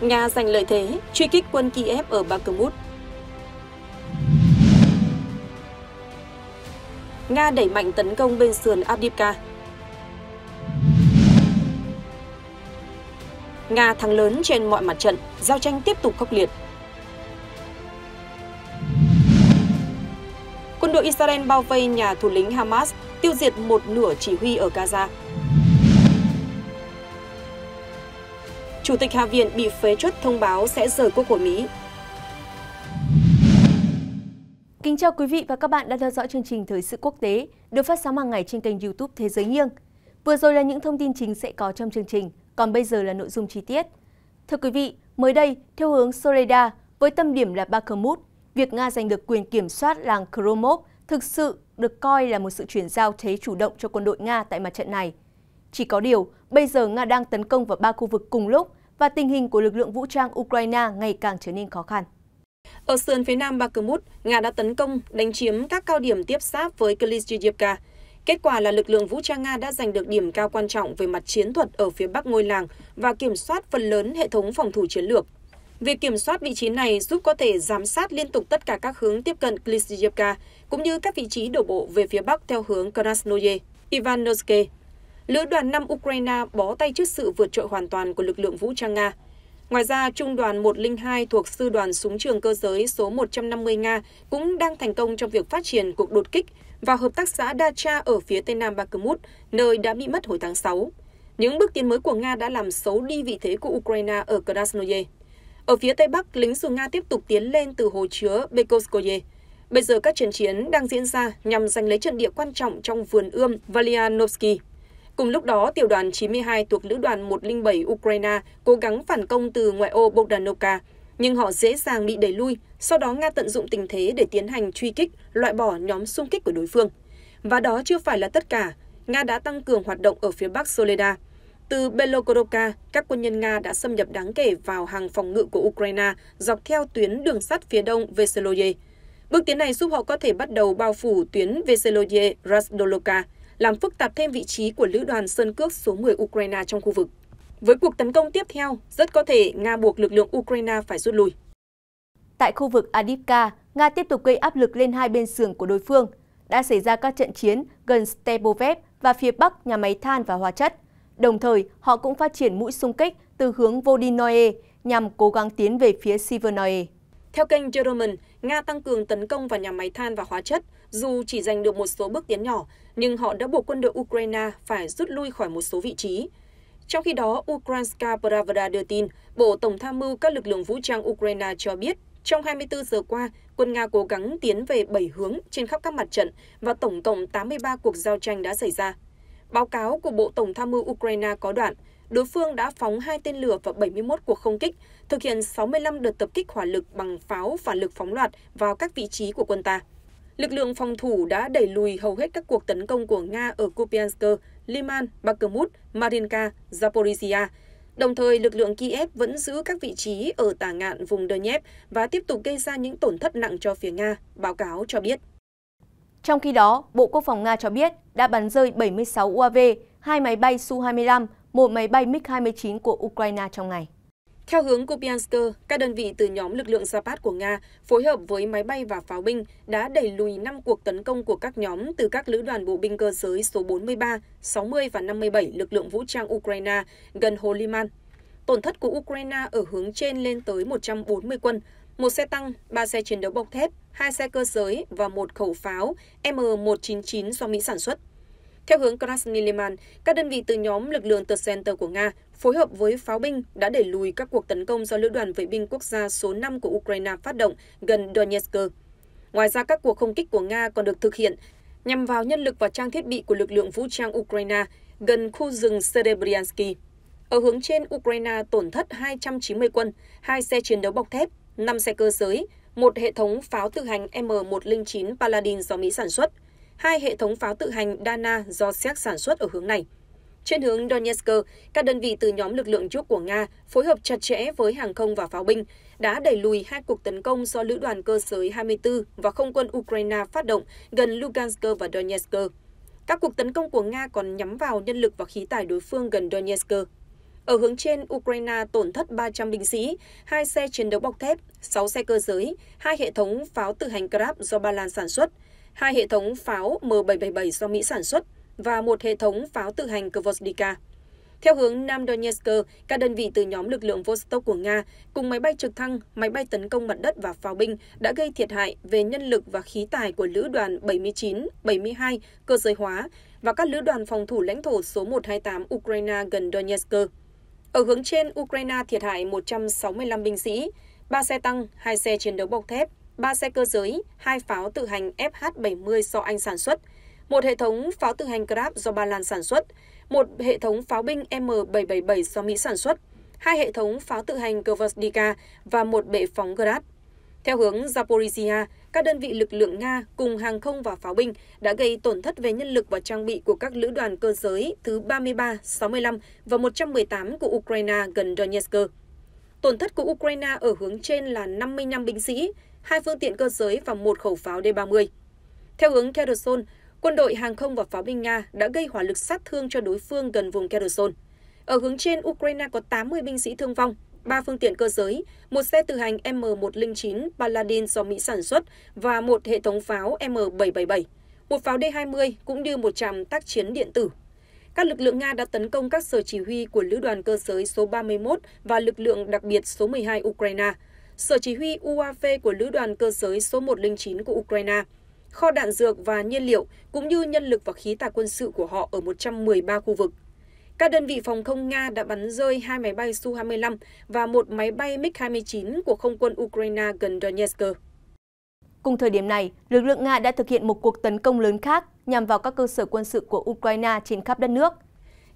Nga giành lợi thế, truy kích quân Kiev ở Bakhmut. Nga đẩy mạnh tấn công bên sườn Abdivka. Nga thắng lớn trên mọi mặt trận, giao tranh tiếp tục khốc liệt. Quân đội Israel bao vây nhà thủ lĩnh Hamas, tiêu diệt một nửa chỉ huy ở Gaza. Chủ tịch Hạ viện bị phế chuất thông báo sẽ rời Quốc hội Mỹ. Kính chào quý vị và các bạn đã theo dõi chương trình Thời sự quốc tế được phát sóng hàng ngày trên kênh YouTube Thế giới nghiêng. Vừa rồi là những thông tin chính sẽ có trong chương trình, còn bây giờ là nội dung chi tiết. Thưa quý vị, mới đây, theo hướng Soledad với tâm điểm là Bakhmut, việc Nga giành được quyền kiểm soát làng Kromov thực sự được coi là một sự chuyển giao thế chủ động cho quân đội Nga tại mặt trận này. Chỉ có điều, bây giờ Nga đang tấn công vào ba khu vực cùng lúc và tình hình của lực lượng vũ trang Ukraine ngày càng trở nên khó khăn. Ở sườn phía nam Bakhmut, Nga đã tấn công, đánh chiếm các cao điểm tiếp giáp với Klitschivka. Kết quả là lực lượng vũ trang Nga đã giành được điểm cao quan trọng về mặt chiến thuật ở phía bắc ngôi làng và kiểm soát phần lớn hệ thống phòng thủ chiến lược. Việc kiểm soát vị trí này giúp có thể giám sát liên tục tất cả các hướng tiếp cận Klitschivka, cũng như các vị trí đổ bộ về phía bắc theo hướng Krasnoye, Ivanovsky Lữ đoàn 5 Ukraine bó tay trước sự vượt trội hoàn toàn của lực lượng vũ trang Nga. Ngoài ra, Trung đoàn 102 thuộc Sư đoàn Súng trường Cơ giới số 150 Nga cũng đang thành công trong việc phát triển cuộc đột kích vào hợp tác xã Dacha ở phía tây nam Bakhmut, nơi đã bị mất hồi tháng 6. Những bước tiến mới của Nga đã làm xấu đi vị thế của Ukraine ở Krasnoye. Ở phía tây bắc, lính dù Nga tiếp tục tiến lên từ hồ chứa Bekoskoye. Bây giờ các trận chiến đang diễn ra nhằm giành lấy trận địa quan trọng trong vườn ươm Valianovsky. Cùng lúc đó, tiểu đoàn 92 thuộc lữ đoàn 107 Ukraine cố gắng phản công từ ngoại ô Bogdanovka, nhưng họ dễ dàng bị đẩy lui, sau đó Nga tận dụng tình thế để tiến hành truy kích, loại bỏ nhóm xung kích của đối phương. Và đó chưa phải là tất cả, Nga đã tăng cường hoạt động ở phía bắc Soleda. Từ Belokorovka, các quân nhân Nga đã xâm nhập đáng kể vào hàng phòng ngự của Ukraine dọc theo tuyến đường sắt phía đông Veseloye. Bước tiến này giúp họ có thể bắt đầu bao phủ tuyến Veseloye-Rasdoloka, làm phức tạp thêm vị trí của lữ đoàn sơn cước số 10 Ukraine trong khu vực. Với cuộc tấn công tiếp theo, rất có thể Nga buộc lực lượng Ukraine phải rút lui. Tại khu vực adipka, Nga tiếp tục gây áp lực lên hai bên sườn của đối phương. Đã xảy ra các trận chiến gần Stebovev và phía bắc nhà máy than và hóa chất. Đồng thời, họ cũng phát triển mũi xung kích từ hướng Vodinoye nhằm cố gắng tiến về phía sivernoe. Theo kênh German, Nga tăng cường tấn công vào nhà máy than và hóa chất, dù chỉ giành được một số bước tiến nhỏ, nhưng họ đã buộc quân đội Ukraine phải rút lui khỏi một số vị trí. Trong khi đó, Ukrainska Pravda đưa tin, Bộ Tổng tham mưu các lực lượng vũ trang Ukraine cho biết, trong 24 giờ qua, quân Nga cố gắng tiến về 7 hướng trên khắp các mặt trận và tổng cộng 83 cuộc giao tranh đã xảy ra. Báo cáo của Bộ Tổng tham mưu Ukraine có đoạn, đối phương đã phóng hai tên lửa và 71 cuộc không kích, thực hiện 65 đợt tập kích hỏa lực bằng pháo phản lực phóng loạt vào các vị trí của quân ta lực lượng phòng thủ đã đẩy lùi hầu hết các cuộc tấn công của Nga ở Kupiansk, Liman, Bakhmut, Marinka, Zaporizhia. Đồng thời, lực lượng Kiev vẫn giữ các vị trí ở tả ngạn vùng Donetsk và tiếp tục gây ra những tổn thất nặng cho phía Nga, báo cáo cho biết. Trong khi đó, Bộ Quốc phòng Nga cho biết đã bắn rơi 76 UAV, hai máy bay Su-25, một máy bay MiG-29 của Ukraine trong ngày. Theo hướng Kupiansk, các đơn vị từ nhóm lực lượng Zapad của Nga phối hợp với máy bay và pháo binh đã đẩy lùi 5 cuộc tấn công của các nhóm từ các lữ đoàn bộ binh cơ giới số 43, 60 và 57 lực lượng vũ trang Ukraine gần hồ Liman. Tổn thất của Ukraine ở hướng trên lên tới 140 quân, một xe tăng, ba xe chiến đấu bọc thép, hai xe cơ giới và một khẩu pháo M199 do Mỹ sản xuất. Theo hướng Krasny Liman, các đơn vị từ nhóm lực lượng Tờ của Nga phối hợp với pháo binh đã đẩy lùi các cuộc tấn công do Lữ đoàn Vệ binh Quốc gia số 5 của Ukraine phát động gần Donetsk. Ngoài ra, các cuộc không kích của Nga còn được thực hiện nhằm vào nhân lực và trang thiết bị của lực lượng vũ trang Ukraine gần khu rừng Serebryansky. Ở hướng trên, Ukraine tổn thất 290 quân, hai xe chiến đấu bọc thép, 5 xe cơ giới, một hệ thống pháo tự hành M109 Paladin do Mỹ sản xuất, hai hệ thống pháo tự hành Dana do Séc sản xuất ở hướng này. Trên hướng Donetsk, các đơn vị từ nhóm lực lượng trước của Nga phối hợp chặt chẽ với hàng không và pháo binh đã đẩy lùi hai cuộc tấn công do lữ đoàn cơ giới 24 và không quân Ukraine phát động gần Lugansk và Donetsk. Các cuộc tấn công của Nga còn nhắm vào nhân lực và khí tài đối phương gần Donetsk. Ở hướng trên, Ukraine tổn thất 300 binh sĩ, hai xe chiến đấu bọc thép, 6 xe cơ giới, hai hệ thống pháo tự hành Krab do Ba Lan sản xuất, hai hệ thống pháo M777 do Mỹ sản xuất, và một hệ thống pháo tự hành Kvozdika. Theo hướng Nam Donetsk, các đơn vị từ nhóm lực lượng Vostok của Nga cùng máy bay trực thăng, máy bay tấn công mặt đất và pháo binh đã gây thiệt hại về nhân lực và khí tài của lữ đoàn 79, 72 cơ giới hóa và các lữ đoàn phòng thủ lãnh thổ số 128 Ukraine gần Donetsk. Ở hướng trên, Ukraine thiệt hại 165 binh sĩ, 3 xe tăng, 2 xe chiến đấu bọc thép, 3 xe cơ giới, 2 pháo tự hành FH-70 do Anh sản xuất – một hệ thống pháo tự hành Grab do Ba Lan sản xuất, một hệ thống pháo binh M777 do Mỹ sản xuất, hai hệ thống pháo tự hành Gvardika và một bệ phóng Grad. Theo hướng Zaporizhia, các đơn vị lực lượng Nga cùng hàng không và pháo binh đã gây tổn thất về nhân lực và trang bị của các lữ đoàn cơ giới thứ 33, 65 và 118 của Ukraine gần Donetsk. Tổn thất của Ukraine ở hướng trên là 55 binh sĩ, hai phương tiện cơ giới và một khẩu pháo D-30. Theo hướng Kherson, quân đội hàng không và pháo binh Nga đã gây hỏa lực sát thương cho đối phương gần vùng Kherson. Ở hướng trên, Ukraine có 80 binh sĩ thương vong, 3 phương tiện cơ giới, một xe tự hành M109 Paladin do Mỹ sản xuất và một hệ thống pháo M777, một pháo D-20 cũng như một trạm tác chiến điện tử. Các lực lượng Nga đã tấn công các sở chỉ huy của Lữ đoàn cơ giới số 31 và lực lượng đặc biệt số 12 Ukraine, sở chỉ huy UAV của Lữ đoàn cơ giới số 109 của Ukraine – kho đạn dược và nhiên liệu cũng như nhân lực và khí tài quân sự của họ ở 113 khu vực. Các đơn vị phòng không Nga đã bắn rơi hai máy bay Su-25 và một máy bay MiG-29 của không quân Ukraine gần Donetsk. Cùng thời điểm này, lực lượng Nga đã thực hiện một cuộc tấn công lớn khác nhằm vào các cơ sở quân sự của Ukraine trên khắp đất nước.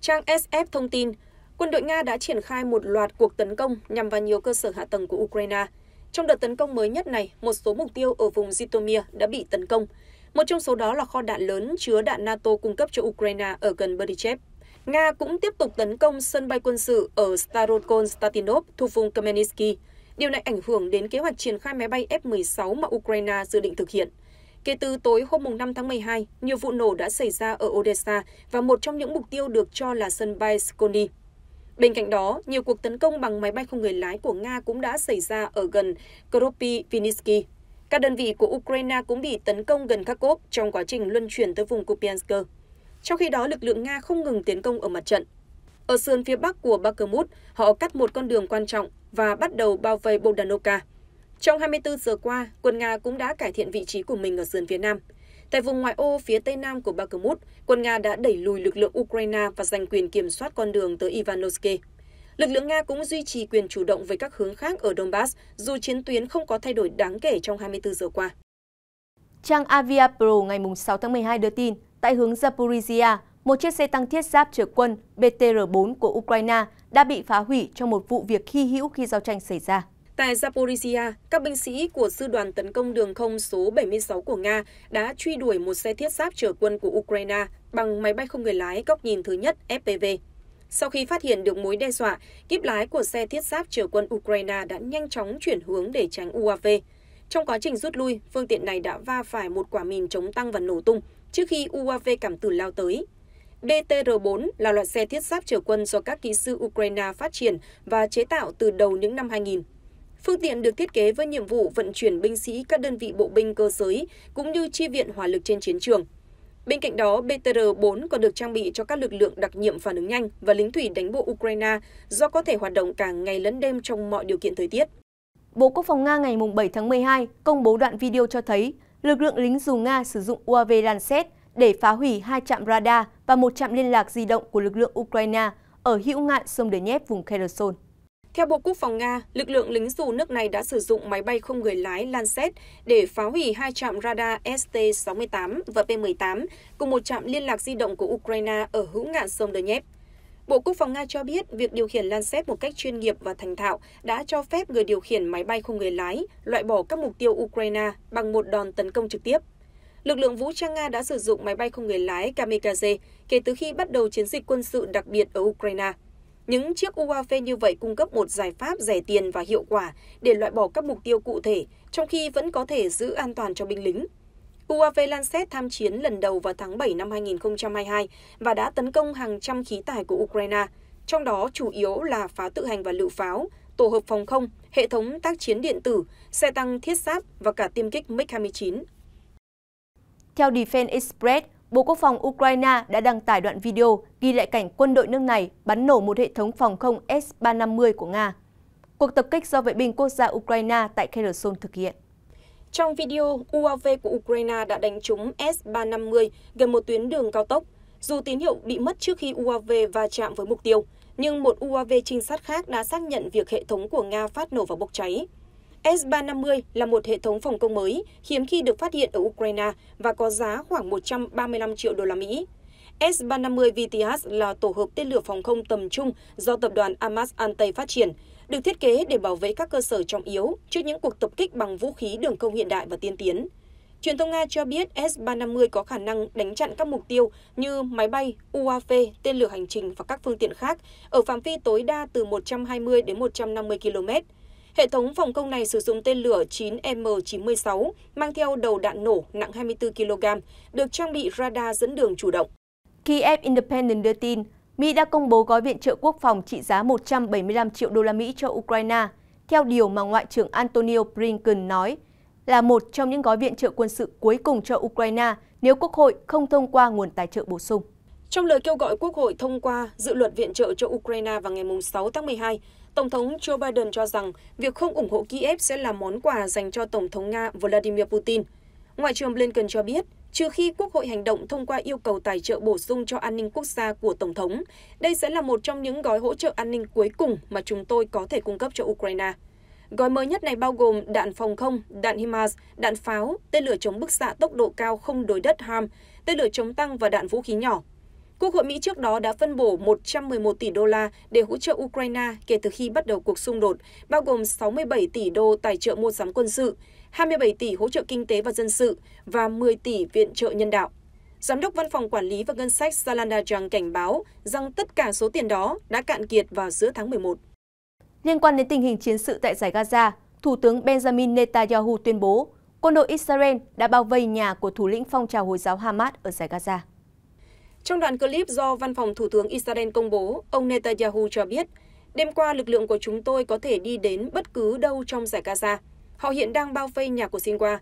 Trang SF thông tin, quân đội Nga đã triển khai một loạt cuộc tấn công nhằm vào nhiều cơ sở hạ tầng của Ukraine – trong đợt tấn công mới nhất này, một số mục tiêu ở vùng Zitomir đã bị tấn công. Một trong số đó là kho đạn lớn chứa đạn NATO cung cấp cho Ukraine ở gần Berdychev. Nga cũng tiếp tục tấn công sân bay quân sự ở Starodkonstantinov thuộc vùng Khmelnytsky. Điều này ảnh hưởng đến kế hoạch triển khai máy bay F-16 mà Ukraine dự định thực hiện. Kể từ tối hôm 5 tháng 12, nhiều vụ nổ đã xảy ra ở Odessa và một trong những mục tiêu được cho là sân bay Skoni. Bên cạnh đó, nhiều cuộc tấn công bằng máy bay không người lái của Nga cũng đã xảy ra ở gần Kropivnitsky. Các đơn vị của Ukraine cũng bị tấn công gần Kharkov trong quá trình luân chuyển tới vùng Kupiansk. Trong khi đó, lực lượng Nga không ngừng tiến công ở mặt trận. Ở sườn phía bắc của Bakhmut, họ cắt một con đường quan trọng và bắt đầu bao vây Bogdanovka. Trong 24 giờ qua, quân Nga cũng đã cải thiện vị trí của mình ở sườn phía nam – Tại vùng ngoại ô phía tây nam của Bakhmut, quân Nga đã đẩy lùi lực lượng Ukraine và giành quyền kiểm soát con đường tới Ivanovsky. Lực lượng Nga cũng duy trì quyền chủ động với các hướng khác ở Donbass, dù chiến tuyến không có thay đổi đáng kể trong 24 giờ qua. Trang Avia Pro ngày 6 tháng 12 đưa tin, tại hướng Zaporizhia, một chiếc xe tăng thiết giáp chở quân BTR-4 của Ukraine đã bị phá hủy trong một vụ việc hy hữu khi giao tranh xảy ra. Tại Zaporizhia, các binh sĩ của sư đoàn tấn công đường không số 76 của Nga đã truy đuổi một xe thiết giáp chở quân của Ukraine bằng máy bay không người lái góc nhìn thứ nhất FPV. Sau khi phát hiện được mối đe dọa, kíp lái của xe thiết giáp chở quân Ukraine đã nhanh chóng chuyển hướng để tránh UAV. Trong quá trình rút lui, phương tiện này đã va phải một quả mìn chống tăng và nổ tung trước khi UAV cảm tử lao tới. DTR-4 là loại xe thiết giáp chở quân do các kỹ sư Ukraine phát triển và chế tạo từ đầu những năm 2000. Phương tiện được thiết kế với nhiệm vụ vận chuyển binh sĩ các đơn vị bộ binh cơ giới cũng như chi viện hỏa lực trên chiến trường. Bên cạnh đó, BTR-4 còn được trang bị cho các lực lượng đặc nhiệm phản ứng nhanh và lính thủy đánh bộ Ukraine do có thể hoạt động cả ngày lẫn đêm trong mọi điều kiện thời tiết. Bộ Quốc phòng Nga ngày 7 tháng 12 công bố đoạn video cho thấy lực lượng lính dù Nga sử dụng UAV Lancet để phá hủy hai trạm radar và một trạm liên lạc di động của lực lượng Ukraine ở hữu ngạn sông Donetsk vùng Kherson. Theo Bộ Quốc phòng Nga, lực lượng lính dù nước này đã sử dụng máy bay không người lái Lancet để phá hủy hai trạm radar ST-68 và P-18 cùng một trạm liên lạc di động của Ukraine ở hữu ngạn sông Donetsk. Bộ Quốc phòng Nga cho biết việc điều khiển Lancet một cách chuyên nghiệp và thành thạo đã cho phép người điều khiển máy bay không người lái loại bỏ các mục tiêu Ukraine bằng một đòn tấn công trực tiếp. Lực lượng vũ trang Nga đã sử dụng máy bay không người lái kamikaze kể từ khi bắt đầu chiến dịch quân sự đặc biệt ở Ukraine. Những chiếc UAV như vậy cung cấp một giải pháp rẻ tiền và hiệu quả để loại bỏ các mục tiêu cụ thể, trong khi vẫn có thể giữ an toàn cho binh lính. UAV Lancet tham chiến lần đầu vào tháng 7 năm 2022 và đã tấn công hàng trăm khí tài của Ukraine, trong đó chủ yếu là phá tự hành và lựu pháo, tổ hợp phòng không, hệ thống tác chiến điện tử, xe tăng thiết giáp và cả tiêm kích MiG-29. Theo Defense Express, Bộ Quốc phòng Ukraine đã đăng tải đoạn video ghi lại cảnh quân đội nước này bắn nổ một hệ thống phòng không S-350 của Nga. Cuộc tập kích do vệ binh quốc gia Ukraine tại Kherson thực hiện. Trong video, UAV của Ukraine đã đánh trúng S-350 gần một tuyến đường cao tốc. Dù tín hiệu bị mất trước khi UAV va chạm với mục tiêu, nhưng một UAV trinh sát khác đã xác nhận việc hệ thống của Nga phát nổ và bốc cháy s ba trăm năm mươi là một hệ thống phòng không mới hiếm khi được phát hiện ở ukraine và có giá khoảng một trăm ba mươi năm triệu đô la mỹ s ba trăm năm mươi vts là tổ hợp tên lửa phòng không tầm trung do tập đoàn amas an tây phát triển được thiết kế để bảo vệ các cơ sở trọng yếu trước những cuộc tập kích bằng vũ khí đường không hiện đại và tiên tiến Truyền thông Nga cho biết S-350 có khả năng đánh chặn các mục tiêu như máy bay, UAV, tên lửa hành trình và các phương tiện khác ở phạm vi tối đa từ 120 đến 150 km. Hệ thống phòng công này sử dụng tên lửa 9M96 mang theo đầu đạn nổ nặng 24 kg, được trang bị radar dẫn đường chủ động. Kiev Independent đưa tin, Mỹ đã công bố gói viện trợ quốc phòng trị giá 175 triệu đô la Mỹ cho Ukraine, theo điều mà Ngoại trưởng Antonio Blinken nói là một trong những gói viện trợ quân sự cuối cùng cho Ukraine nếu Quốc hội không thông qua nguồn tài trợ bổ sung. Trong lời kêu gọi Quốc hội thông qua dự luật viện trợ cho Ukraine vào ngày 6 tháng 12, Tổng thống Joe Biden cho rằng việc không ủng hộ Kiev sẽ là món quà dành cho Tổng thống Nga Vladimir Putin. Ngoại trưởng Blinken cho biết, trừ khi Quốc hội hành động thông qua yêu cầu tài trợ bổ sung cho an ninh quốc gia của Tổng thống, đây sẽ là một trong những gói hỗ trợ an ninh cuối cùng mà chúng tôi có thể cung cấp cho Ukraine. Gói mới nhất này bao gồm đạn phòng không, đạn HIMARS, đạn pháo, tên lửa chống bức xạ tốc độ cao không đối đất HARM, tên lửa chống tăng và đạn vũ khí nhỏ. Quốc hội Mỹ trước đó đã phân bổ 111 tỷ đô la để hỗ trợ Ukraine kể từ khi bắt đầu cuộc xung đột, bao gồm 67 tỷ đô tài trợ mua sắm quân sự, 27 tỷ hỗ trợ kinh tế và dân sự và 10 tỷ viện trợ nhân đạo. Giám đốc Văn phòng Quản lý và Ngân sách Zalanda Jang cảnh báo rằng tất cả số tiền đó đã cạn kiệt vào giữa tháng 11. Liên quan đến tình hình chiến sự tại giải Gaza, Thủ tướng Benjamin Netanyahu tuyên bố quân đội Israel đã bao vây nhà của thủ lĩnh phong trào Hồi giáo Hamas ở giải Gaza. Trong đoạn clip do văn phòng thủ tướng Israel công bố, ông Netanyahu cho biết, đêm qua lực lượng của chúng tôi có thể đi đến bất cứ đâu trong giải Gaza. Họ hiện đang bao vây nhà của Sinwa.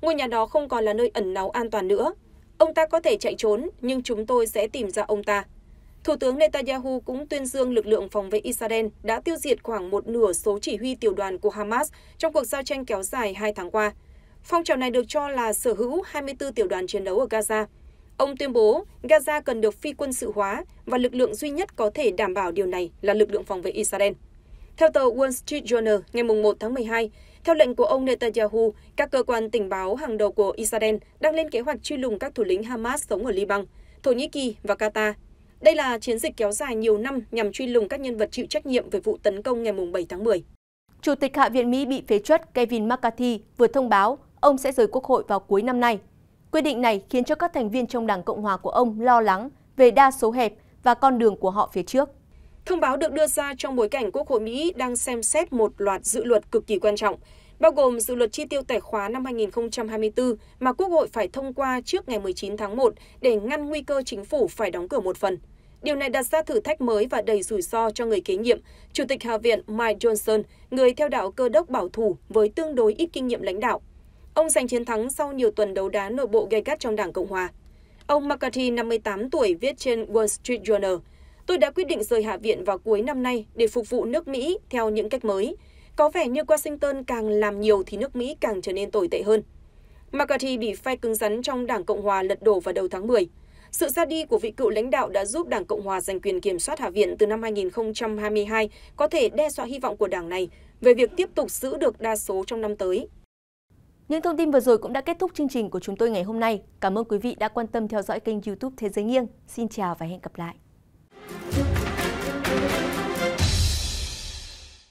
Ngôi nhà đó không còn là nơi ẩn náu an toàn nữa. Ông ta có thể chạy trốn, nhưng chúng tôi sẽ tìm ra ông ta. Thủ tướng Netanyahu cũng tuyên dương lực lượng phòng vệ Israel đã tiêu diệt khoảng một nửa số chỉ huy tiểu đoàn của Hamas trong cuộc giao tranh kéo dài hai tháng qua. Phong trào này được cho là sở hữu 24 tiểu đoàn chiến đấu ở Gaza – Ông tuyên bố Gaza cần được phi quân sự hóa và lực lượng duy nhất có thể đảm bảo điều này là lực lượng phòng vệ Israel. Theo tờ Wall Street Journal ngày 1 tháng 12, theo lệnh của ông Netanyahu, các cơ quan tình báo hàng đầu của Israel đang lên kế hoạch truy lùng các thủ lĩnh Hamas sống ở Liban, Thổ Nhĩ Kỳ và Qatar. Đây là chiến dịch kéo dài nhiều năm nhằm truy lùng các nhân vật chịu trách nhiệm về vụ tấn công ngày 7 tháng 10. Chủ tịch Hạ viện Mỹ bị phế truất Kevin McCarthy vừa thông báo ông sẽ rời quốc hội vào cuối năm nay. Quyết định này khiến cho các thành viên trong Đảng Cộng hòa của ông lo lắng về đa số hẹp và con đường của họ phía trước. Thông báo được đưa ra trong bối cảnh Quốc hội Mỹ đang xem xét một loạt dự luật cực kỳ quan trọng, bao gồm dự luật chi tiêu tài khoá năm 2024 mà Quốc hội phải thông qua trước ngày 19 tháng 1 để ngăn nguy cơ chính phủ phải đóng cửa một phần. Điều này đặt ra thử thách mới và đầy rủi ro cho người kế nhiệm, Chủ tịch Hạ viện Mike Johnson, người theo đạo cơ đốc bảo thủ với tương đối ít kinh nghiệm lãnh đạo. Ông giành chiến thắng sau nhiều tuần đấu đá nội bộ gay gắt trong Đảng Cộng hòa. Ông McCarthy, 58 tuổi, viết trên Wall Street Journal, Tôi đã quyết định rời Hạ viện vào cuối năm nay để phục vụ nước Mỹ theo những cách mới. Có vẻ như Washington càng làm nhiều thì nước Mỹ càng trở nên tồi tệ hơn. McCarthy bị phe cứng rắn trong Đảng Cộng Hòa lật đổ vào đầu tháng 10. Sự ra đi của vị cựu lãnh đạo đã giúp Đảng Cộng Hòa giành quyền kiểm soát Hạ viện từ năm 2022, có thể đe dọa hy vọng của đảng này về việc tiếp tục giữ được đa số trong năm tới những thông tin vừa rồi cũng đã kết thúc chương trình của chúng tôi ngày hôm nay. Cảm ơn quý vị đã quan tâm theo dõi kênh YouTube Thế giới nghiêng. Xin chào và hẹn gặp lại.